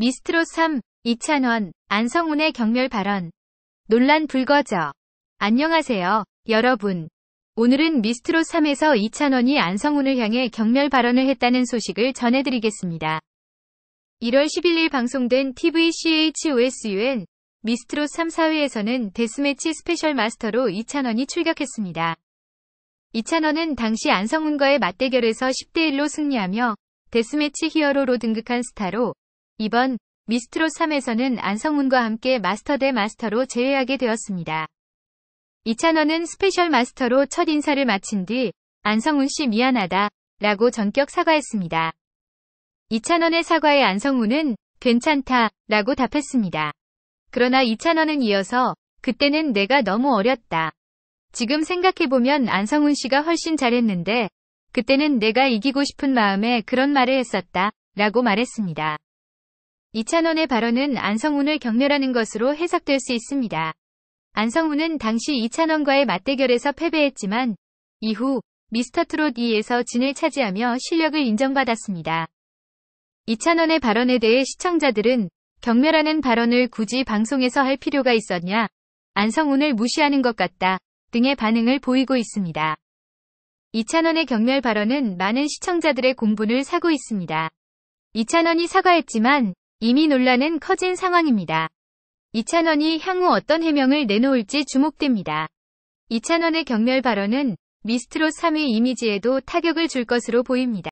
미스트롯 3, 이찬원, 안성훈의 경멸 발언. 논란 불거져. 안녕하세요, 여러분. 오늘은 미스트롯 3에서 이찬원이 안성훈을 향해 경멸 발언을 했다는 소식을 전해드리겠습니다. 1월 11일 방송된 TVCHOSUN 미스트롯 3사회에서는 데스매치 스페셜 마스터로 이찬원이 출격했습니다. 이찬원은 당시 안성훈과의 맞대결에서 10대1로 승리하며 데스매치 히어로로 등극한 스타로 이번 미스트로 3에서는 안성문과 함께 마스터 대 마스터로 제외하게 되었습니다. 이찬원은 스페셜 마스터로 첫 인사를 마친 뒤 안성훈 씨 미안하다 라고 전격 사과했습니다. 이찬원의 사과에 안성훈은 괜찮다 라고 답했습니다. 그러나 이찬원은 이어서 그때는 내가 너무 어렸다. 지금 생각해보면 안성훈 씨가 훨씬 잘했는데 그때는 내가 이기고 싶은 마음에 그런 말을 했었다 라고 말했습니다. 이찬원의 발언은 안성훈을 경멸하는 것으로 해석될 수 있습니다. 안성훈은 당시 이찬원과의 맞대결에서 패배했지만 이후 미스터트롯 2에서 진을 차지하며 실력을 인정받았습니다. 이찬원의 발언에 대해 시청자들은 경멸하는 발언을 굳이 방송에서 할 필요가 있었냐, 안성훈을 무시하는 것 같다 등의 반응을 보이고 있습니다. 이찬원의 경멸 발언은 많은 시청자들의 공분을 사고 있습니다. 이찬원이 사과했지만 이미 논란은 커진 상황입니다. 이찬원이 향후 어떤 해명을 내놓을지 주목됩니다. 이찬원의 경멸 발언은 미스트롯 3위 이미지에도 타격을 줄 것으로 보입니다.